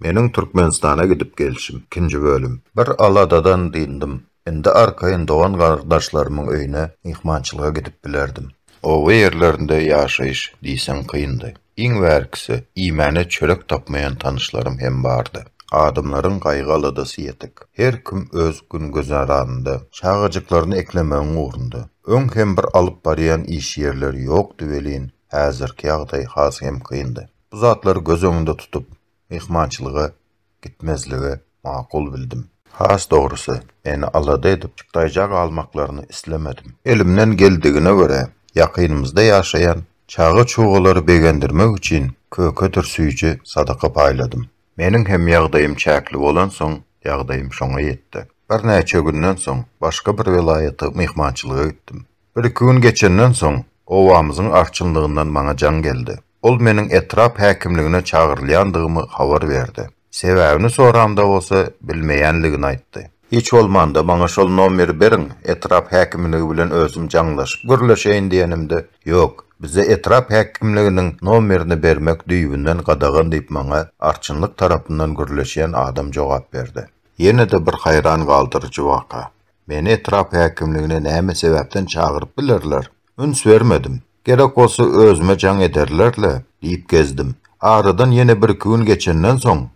Mening Türkmenistana gidip gelişim, ikinci bölüm. Bir aladadan dindim. Indi arkayın doğan kardeşlerimin öyüne ihmançılığa gidip bilerdim. O yerlerinde yaşayış diysen kıyındı. İň verkisi imene çörek tapmayan tanışlarım hem vardı. Adımların qaygaladası yetik. Her kim öz gün gözaranında, şağıcıklarını eklemenin uğrunda. Ön hem bir alıp bariyan iş yerleri yok Hazır ki yağday has hem kıyındı. Bu zatları göz önünde tutup, mehmançılığı, gitmezligi makul bildim. Has doğrusu, yani alada edip çıktayacak almaklarını islemedim. Elimden geldiğine göre, yakınımızda yaşayan çağı çoğuları begendirmek için köke türsüyücü sadaka payladım. Benim hem yağdayım çäkli olan son yağdayım şoňa ýetdi. Bir näçe günden son, başka bir vilayata mehmançylyga gitdim. Bir gün geçenden son, owamyzyň arçınlığından maňa jan geldi. Ol menin etrap häkimligine çağırylýandygmy habar verdi. Sebäbini soramda bolsa bilmeýänligini aýtdy. Hiç olmanda maňa şol nomer berin, etraf häkimligi bilen özüm jaňlaşyp gürleşeýin diýenimde, yok. bize etraf häkimliginiň nomerini vermek düýbünden gadagan diýip maňa arçınlık tarafından gürleşýän adam jogap verdi. Ýene de bir hayran galdyrjy waka. Meni etraf häkimligine näme sebepten çağıryp bilerler? Üns vermedim. Gerek olsa özme can ederlerle, deyip gezdim. Ağrıdan yeni bir gün geçinden son.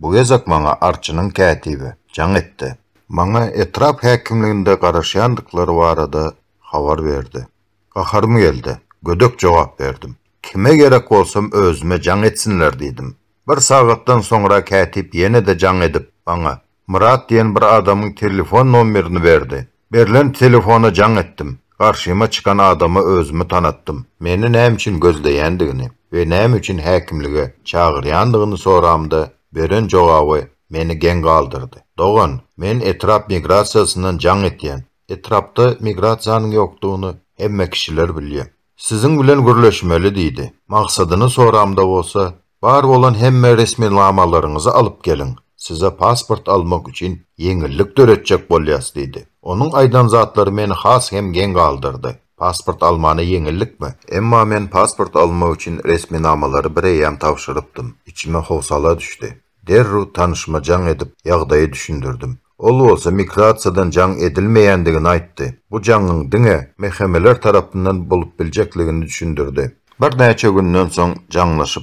bu yazak maňa arçynyň kätibi can etraf Maňa etrap häkimliginde garaşýandyklary barada habar berdi. Gaharym geldi. Gödök cevap verdim. Kime gerek olsam özme can etsinler dedim. Bir saatten sonra kätip yine de can edip maňa Murat diýen bir adamın telefon nomerini verdi. Berilen telefona can etdim. Karşıma çıkan adamı özümü tanıttım. Meni näme üçin gözleýändigini ve ne için häkimlige çağırýandygyny soramda beren jogaby meni gen galdırdı. Doğan, men etrap migrasiýasynyň jaň etýän, etrapda migrasiýanyň ýokdugyny hemme kişiler bilýär. Sizin bilen gürleşmeli diýdi. Maksadyny soramda olsa, var olan hemme resmi lamalarınızı alıp gelin size pasport almak için yengillik töretjek bolýas dedi. Onun aýdan zatlary meni has hem geň galdyrdy. Pasport almany mi? Emma men pasport almak üçin resmi namalary bireýem tavşırıptım. İçime howsala düştü. Derru tanışma can edip ýagdaýy düşündürdüm. Ol olsa migrasiyadan can edilmeyendigini aytdı. Bu canın dine mehemeler tarafından bulup bilecekligini düşündürdü. Bir neçe günden soň canlaşyp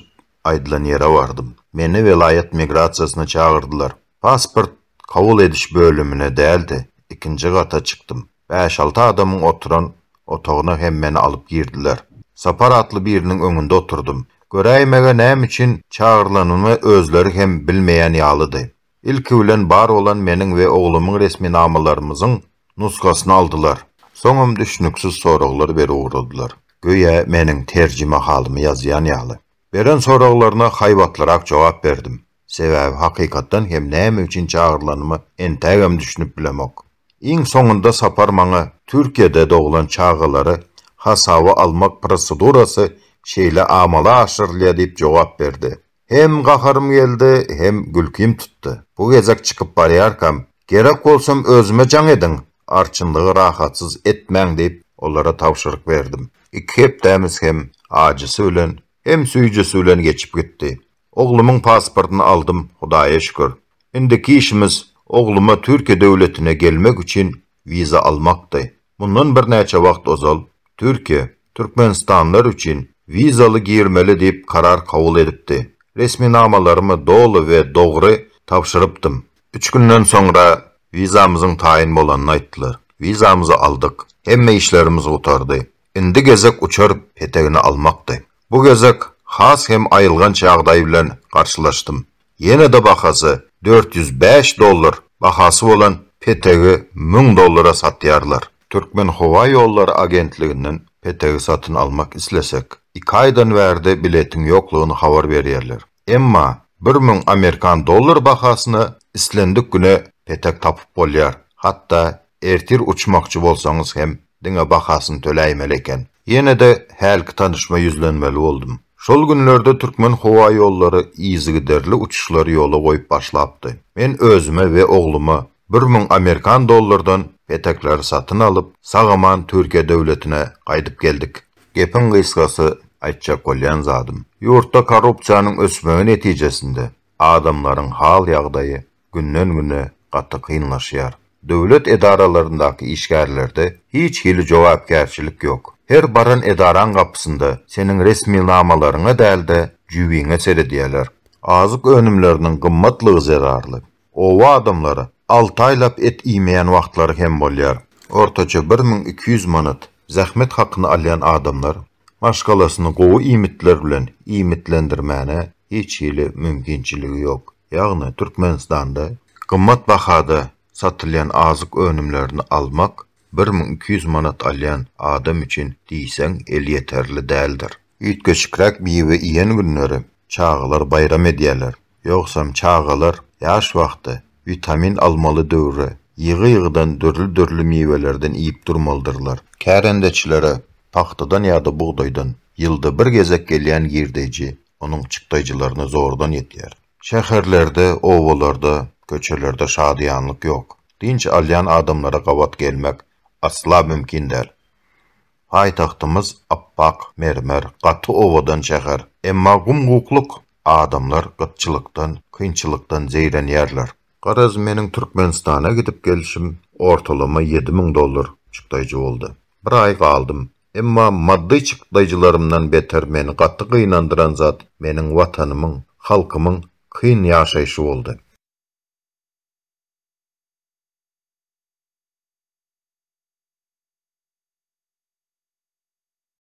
yere vardım. Beni velayet migrasiyasına çağırdılar. Pasport kabul ediş bölümüne değildi. İkinci kata çıktım. 5-6 adamın oturan otağına hem beni alıp girdiler. Sapar atlı birinin önünde oturdum. Göreymege neyim için çağırılanımı özleri hem bilmeyen yalıdı. İlk bilen bar olan menin ve oğlumun resmi namalarımızın nuskasını aldılar. Soňam düşünüksiz soruları beri uğradylar. Göýe meniň terjime halymy ýazýan ýaly. Beren sorularına hayvatlarak cevap verdim. Sebebi hakikatten hem näme üçin çağırlanımı entägem düşünüp bilemek. Iň sonunda sapar Türkiye'de doğulan çağalary hasawa almak prosedurasy şeýle amala aşyrylýa diýip cevap verdi. Hem gaharym geldi, hem gülkim tuttu. Bu gezek çykyp barýarkam, gerek olsun özüme can edin, arçynlygy rahatsız etmäň diýip olara tawşyryk berdim. Iki hepdämiz hem acysy bilen hem süýjesülen geçip gitti. Oğlumun pasportunu aldım, Hudaýa şükür. Indiki işimiz oğluma Türkiye döwletine gelmek üçin viza almakdy. Mundan bir näçe wagt ozal Türkiye Türkmenistanlar üçin vizalı girmeli deyip karar kabul edipdi. Resmi namalarımı doğru ve doğru tavşırıptım. Üç günden sonra vizamızın tayin bolanını aittiler. Vizamızı aldık. Hemme işlerimiz utardı. Indi gezek uçar petegini almaktı. Bu gözük, has hem ayılgan çağday bilen qarşılaşdım. Yine de bahası 405 dolar, bahası olan peteği 1000 dolar'a satıyorlar. Türkmen Hava Yolları Agentliğinin peteği satın almak islesek, 2 aydan verdi biletin yokluğunu havar berýärler. Emma 1000 Amerikan dolar bahasını islendik güne petek tapyp bolýar. Hatta ertir uçmakçı bolsaňyz hem diňe bahasını töläýmeli eken. Yine de herki tanışma yüzlenmeli oldum. Şol günlerde Türkmen hava yolları izgiderli uçuşları yola koyup başlaptı. Ben özüme ve oğluma 1000 Amerikan dollardan petekler satın alıp Sağaman Türkiye devletine kaydıp geldik. Gepin kıskası aytçak bolýan zadım. Yurtta korrupsiýanyň ösmegi netijesinde adamların hal ýagdaýy günden-güne gatty kynlaşýar. Döwlet edaralaryndaky işgärlerde hiç hili jogapkärçilik yok. Her baran edaran kapısında senin resmi namalarına dəldi cüvine seridiyyələr. Azıq önümlərinin qımmatlığı zərarlı. Ova adamları altaylap et imeyən vaxtları hem bolyar. Ortaca 1200 manat zəhmət haqqını alyan adamlar maşqalasını qovu imitlər bilən imitləndirmənə heç ili mümkinçiliyi yok. Yağını Türkmenistanda qımmat baxada satılyan azıq önümlərini almaq 1200 manat alyan adam için diysen el yeterli değildir. Ütke şikrak biýe iýen günleri çağalar bayram edýärler. Yoksam çağalar yaş wagty vitamin almalı döwri yığı yığıdan dörlü dörlü meyvelerden iyip durmalıdırlar. Kärendəçilere tahtadan ya da buğdaydan yılda bir gezek gelýän girdeji onun çıktaycılarını zordan yetýär. Şehirlerde owalarda, köçelerde şadiyanlyk yok. Dinç alyan adamlara kavat gelmek asla mümkün değil. Paytaxtımız appaq, mermer, qatı ovadan şəhər. Emma qumquqluq adamlar qıtçılıqdan, qıyınçılıqdan zeyren yerler. Karaz menin Türkmenistana gidip gelişim ortalama 7000 dolar çıqdaycı oldu. Bir ay qaldım. Emma maddi çıqdaycılarımdan beter meni qatı qıyinandıran zat menin vatanımın, halkımın qıyın yaşayışı oldu.